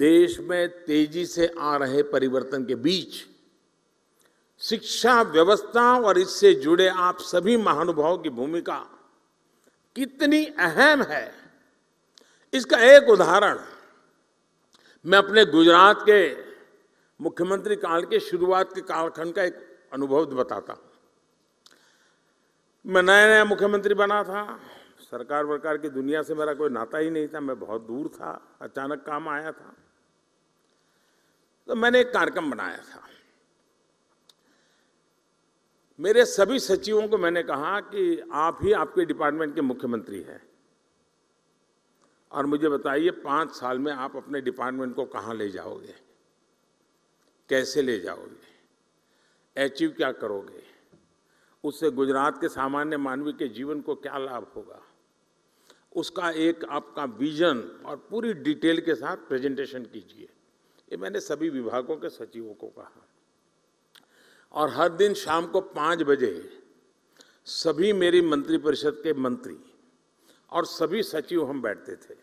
देश में तेजी से आ रहे परिवर्तन के बीच शिक्षा व्यवस्था और इससे जुड़े आप सभी महानुभाव की भूमिका कितनी अहम है इसका एक उदाहरण मैं अपने गुजरात के मुख्यमंत्री काल के शुरुआत के कालखंड का एक अनुभव बताता हूं मैं नया नया मुख्यमंत्री बना था सरकार वरकार की दुनिया से मेरा कोई नाता ही नहीं था मैं बहुत दूर था अचानक काम आया था तो मैंने एक कार्यक्रम बनाया था मेरे सभी सचिवों को मैंने कहा कि आप ही आपके डिपार्टमेंट के मुख्यमंत्री हैं और मुझे बताइए पांच साल में आप अपने डिपार्टमेंट को कहां ले जाओगे कैसे ले जाओगे अचीव क्या करोगे उससे गुजरात के सामान्य मानवीय के जीवन को क्या लाभ होगा उसका एक आपका विजन और पूरी डिटेल के साथ प्रेजेंटेशन कीजिए ये मैंने सभी विभागों के सचिवों को कहा और हर दिन शाम को पाँच बजे सभी मेरी मंत्रिपरिषद के मंत्री और सभी सचिव हम बैठते थे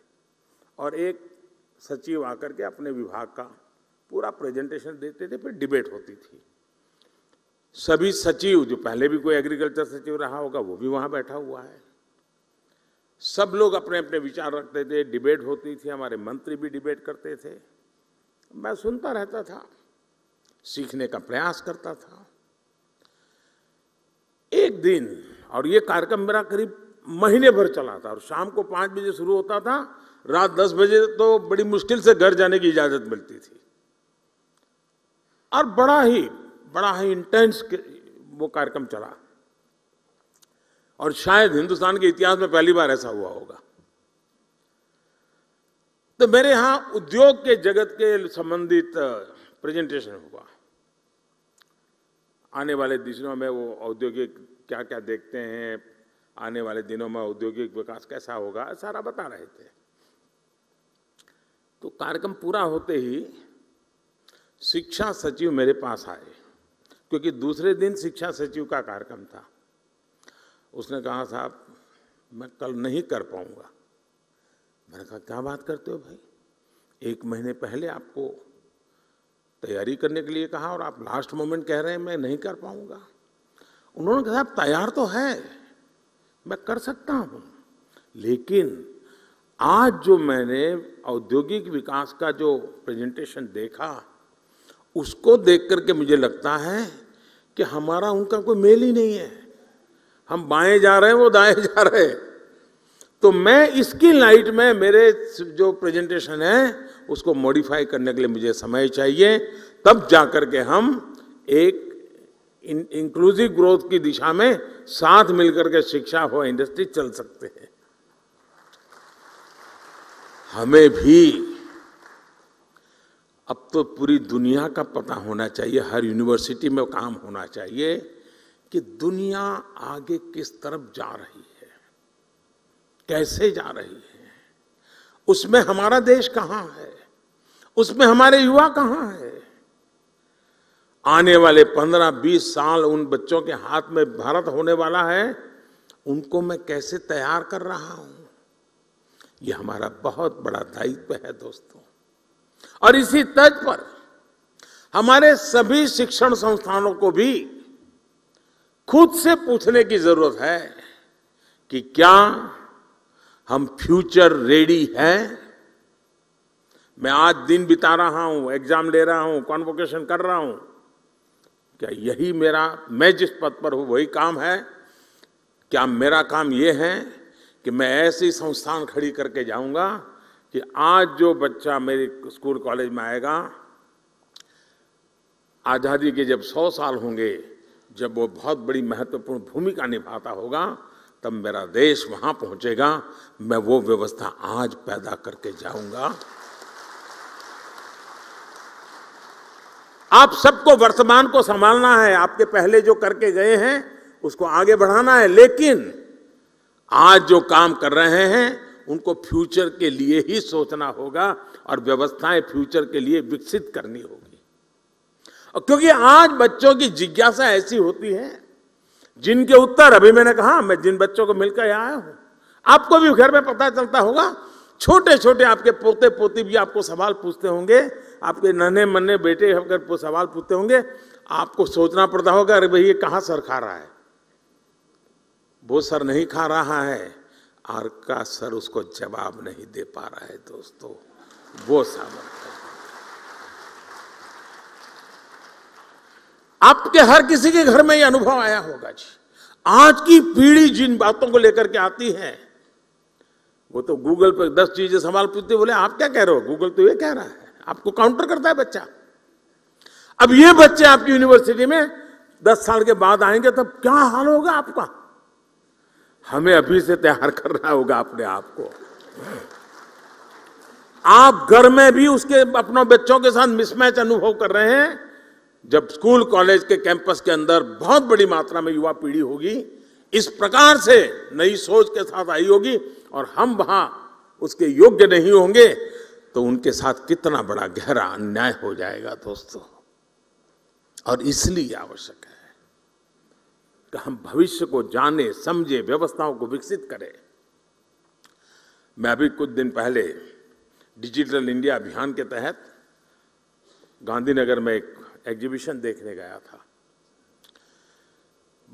और एक सचिव आकर के अपने विभाग का पूरा प्रेजेंटेशन देते थे फिर डिबेट होती थी सभी सचिव जो पहले भी कोई एग्रीकल्चर सचिव रहा होगा वो भी वहाँ बैठा हुआ है सब लोग अपने अपने विचार रखते थे डिबेट होती थी हमारे मंत्री भी डिबेट करते थे मैं सुनता रहता था सीखने का प्रयास करता था एक दिन और ये कार्यक्रम मेरा करीब महीने भर चला था और शाम को पांच बजे शुरू होता था रात दस बजे तो बड़ी मुश्किल से घर जाने की इजाज़त मिलती थी और बड़ा ही बड़ा ही इंटेंस वो कार्यक्रम चला और शायद हिंदुस्तान के इतिहास में पहली बार ऐसा हुआ होगा तो मेरे यहाँ उद्योग के जगत के संबंधित प्रेजेंटेशन हुआ आने वाले दिनों में वो औद्योगिक क्या क्या देखते हैं आने वाले दिनों में औद्योगिक विकास कैसा होगा सारा बता रहे थे तो कार्यक्रम पूरा होते ही शिक्षा सचिव मेरे पास आए क्योंकि दूसरे दिन शिक्षा सचिव का कार्यक्रम था उसने कहा साहब मैं कल नहीं कर पाऊंगा मैंने कहा क्या बात करते हो भाई एक महीने पहले आपको तैयारी करने के लिए कहा और आप लास्ट मोमेंट कह रहे हैं मैं नहीं कर पाऊंगा उन्होंने कहा आप तैयार तो है मैं कर सकता हूं लेकिन आज जो मैंने औद्योगिक विकास का जो प्रेजेंटेशन देखा उसको देख करके मुझे लगता है कि हमारा उनका कोई मेल ही नहीं है हम बाएं जा रहे हैं वो दाएं जा रहे हैं तो मैं इसकी लाइट में मेरे जो प्रेजेंटेशन है उसको मॉडिफाई करने के लिए मुझे समय चाहिए तब जाकर के हम एक इंक्लूसिव ग्रोथ की दिशा में साथ मिलकर के शिक्षा हो इंडस्ट्री चल सकते हैं हमें भी अब तो पूरी दुनिया का पता होना चाहिए हर यूनिवर्सिटी में काम होना चाहिए कि दुनिया आगे किस तरफ जा रही है कैसे जा रही है उसमें हमारा देश कहां है उसमें हमारे युवा कहां है आने वाले 15-20 साल उन बच्चों के हाथ में भारत होने वाला है उनको मैं कैसे तैयार कर रहा हूं यह हमारा बहुत बड़ा दायित्व है दोस्तों और इसी तर्ज पर हमारे सभी शिक्षण संस्थानों को भी खुद से पूछने की जरूरत है कि क्या हम फ्यूचर रेडी हैं मैं आज दिन बिता रहा हूं एग्जाम ले रहा हूं कॉन्वोकेशन कर रहा हूं क्या यही मेरा मैं जिस पद पर हूं वही काम है क्या मेरा काम ये है कि मैं ऐसी संस्थान खड़ी करके जाऊंगा कि आज जो बच्चा मेरे स्कूल कॉलेज में आएगा आज़ादी के जब सौ साल होंगे जब वो बहुत बड़ी महत्वपूर्ण भूमिका निभाता होगा तब मेरा देश वहां पहुंचेगा मैं वो व्यवस्था आज पैदा करके जाऊंगा आप सबको वर्तमान को संभालना है आपके पहले जो करके गए हैं उसको आगे बढ़ाना है लेकिन आज जो काम कर रहे हैं उनको फ्यूचर के लिए ही सोचना होगा और व्यवस्थाएं फ्यूचर के लिए विकसित करनी होगी और क्योंकि आज बच्चों की जिज्ञासा ऐसी होती है जिनके उत्तर अभी मैंने कहा मैं जिन बच्चों को मिलकर यहाँ आया हूँ आपको भी घर में पता चलता होगा छोटे छोटे आपके पोते पोती भी आपको सवाल पूछते होंगे आपके नन्हे मन्ने बेटे अगर सवाल पूछते होंगे आपको सोचना पड़ता होगा अरे भाई ये कहाँ सर खा रहा है वो सर नहीं खा रहा है आर का सर उसको जवाब नहीं दे पा रहा है दोस्तों वो साबर आपके हर किसी के घर में यह अनुभव आया होगा जी आज की पीढ़ी जिन बातों को लेकर के आती है वो तो गूगल पर दस चीजें सवाल पूछते बोले आप क्या कह रहे हो गूगल तो ये कह रहा है आपको काउंटर करता है बच्चा अब ये बच्चे आपकी यूनिवर्सिटी में दस साल के बाद आएंगे तब क्या हाल होगा आपका हमें अभी से तैयार करना होगा अपने आप को आप घर में भी उसके अपनों बच्चों के साथ मिसमैच अनुभव कर रहे हैं जब स्कूल कॉलेज के कैंपस के अंदर बहुत बड़ी मात्रा में युवा पीढ़ी होगी इस प्रकार से नई सोच के साथ आई होगी और हम वहां उसके योग्य नहीं होंगे तो उनके साथ कितना बड़ा गहरा अन्याय हो जाएगा दोस्तों और इसलिए आवश्यक है कि हम भविष्य को जाने समझे व्यवस्थाओं को विकसित करें मैं अभी कुछ दिन पहले डिजिटल इंडिया अभियान के तहत गांधीनगर में एक एग्जीबिशन देखने गया था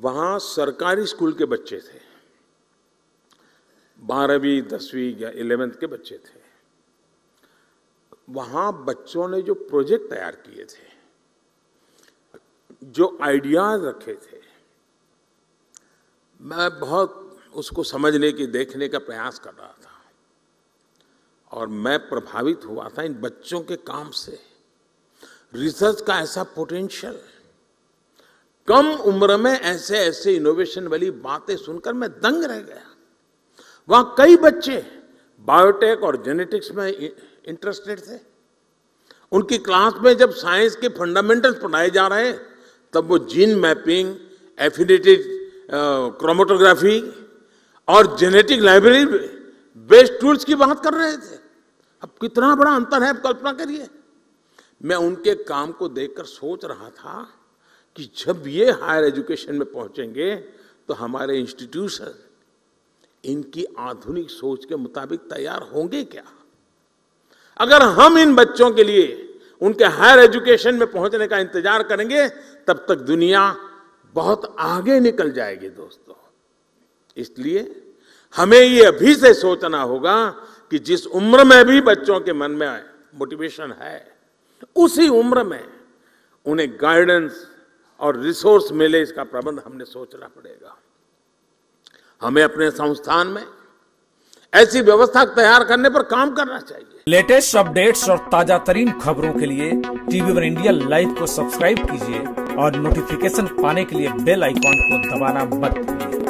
वहाँ सरकारी स्कूल के बच्चे थे बारहवीं दसवीं या इलेवेंथ के बच्चे थे वहाँ बच्चों ने जो प्रोजेक्ट तैयार किए थे जो आइडियाज रखे थे मैं बहुत उसको समझने की देखने का प्रयास कर रहा था और मैं प्रभावित हुआ था इन बच्चों के काम से रिसर्च का ऐसा पोटेंशियल कम उम्र में ऐसे ऐसे इनोवेशन वाली बातें सुनकर मैं दंग रह गया वहां कई बच्चे बायोटेक और जेनेटिक्स में इंटरेस्टेड थे उनकी क्लास में जब साइंस के फंडामेंटल्स पढ़ाए जा रहे हैं तब वो जीन मैपिंग एफिनेटिव क्रोमोटोग्राफी और जेनेटिक लाइब्रेरी बेस्ट टूल्स की बात कर रहे थे अब कितना बड़ा अंतर है आप कल्पना करिए मैं उनके काम को देखकर सोच रहा था कि जब ये हायर एजुकेशन में पहुंचेंगे तो हमारे इंस्टीट्यूशन इनकी आधुनिक सोच के मुताबिक तैयार होंगे क्या अगर हम इन बच्चों के लिए उनके हायर एजुकेशन में पहुंचने का इंतजार करेंगे तब तक दुनिया बहुत आगे निकल जाएगी दोस्तों इसलिए हमें ये अभी से सोचना होगा कि जिस उम्र में भी बच्चों के मन में मोटिवेशन है उसी उम्र में उन्हें गाइडेंस और रिसोर्स मिले इसका प्रबंध हमने सोचना पड़ेगा हमें अपने संस्थान में ऐसी व्यवस्था तैयार करने पर काम करना चाहिए लेटेस्ट अपडेट्स और ताजा तरीन खबरों के लिए टीवी वन इंडिया लाइव को सब्सक्राइब कीजिए और नोटिफिकेशन पाने के लिए बेल आइकॉन को दबाना मत भूलिए